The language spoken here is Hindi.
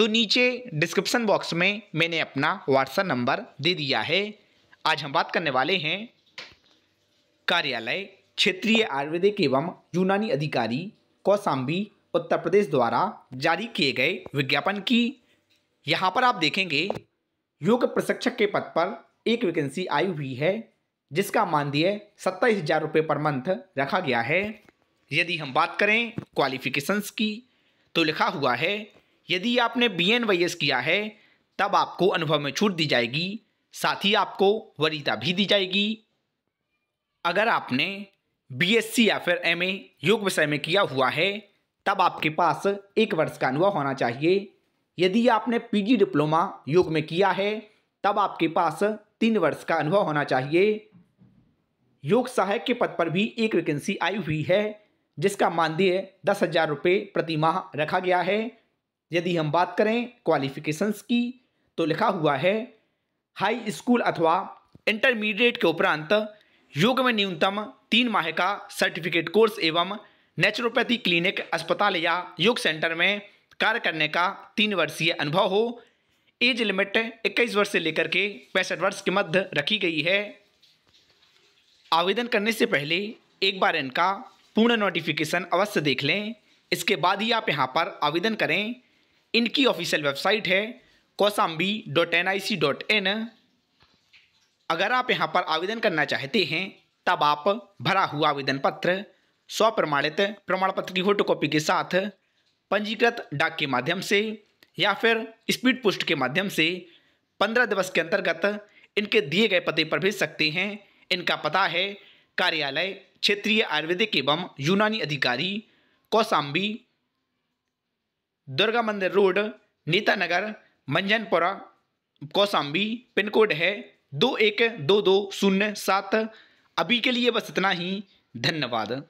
तो नीचे डिस्क्रिप्सन बॉक्स में मैंने अपना व्हाट्सएप नंबर दे दिया है आज हम बात करने वाले हैं कार्यालय क्षेत्रीय आयुर्वेदिक एवं यूनानी अधिकारी कौसाम्बी उत्तर प्रदेश द्वारा जारी किए गए विज्ञापन की यहाँ पर आप देखेंगे योग प्रशिक्षक के पद पर एक वैकेंसी आई हुई है जिसका मानदेय सत्ताईस हजार रुपये पर मंथ रखा गया है यदि हम बात करें क्वालिफिकेशंस की तो लिखा हुआ है यदि आपने बी एन वाई एस किया है तब आपको अनुभव में छूट दी जाएगी साथ ही आपको वरीता भी दी जाएगी अगर आपने बीएससी या फिर एमए योग विषय में किया हुआ है तब आपके पास एक वर्ष का अनुभव होना चाहिए यदि आपने पीजी डिप्लोमा योग में किया है तब आपके पास तीन वर्ष का अनुभव होना चाहिए योग सहायक के पद पर भी एक वैकेंसी आई हुई है जिसका मानदेय दस हज़ार रुपये प्रति माह रखा गया है यदि हम बात करें क्वालिफिकेशंस की तो लिखा हुआ है हाई स्कूल अथवा इंटरमीडिएट के उपरांत योग में न्यूनतम तीन माह का सर्टिफिकेट कोर्स एवं नेचुरोपैथी क्लिनिक अस्पताल या योग सेंटर में कार्य करने का तीन वर्षीय अनुभव हो एज लिमिट 21 वर्ष से लेकर के पैंसठ वर्ष के मध्य रखी गई है आवेदन करने से पहले एक बार इनका पूर्ण नोटिफिकेशन अवश्य देख लें इसके बाद ही आप यहाँ पर आवेदन करें इनकी ऑफिशियल वेबसाइट है Kaushambi dot N I C dot in अगर आप यहाँ पर आवेदन करना चाहते हैं तब आप भरा हुआ आवेदन पत्र स्वप्रमाणित प्रमाण पत्र की फोटोकॉपी के साथ पंजीकृत डाक के माध्यम से या फिर स्पीड पोस्ट के माध्यम से पंद्रह दिवस के अंतर्गत इनके दिए गए पते पर भेज सकते हैं इनका पता है कार्यालय क्षेत्रीय आयुर्वेदिक एवं यूनानी अधिकारी कौसाम्बी दुर्गा मंदिर road Neeta Nagar Manjanpura Kaushambi pin code है दो एक दो दो शून्य सात अभी के लिए बस इतना ही धन्यवाद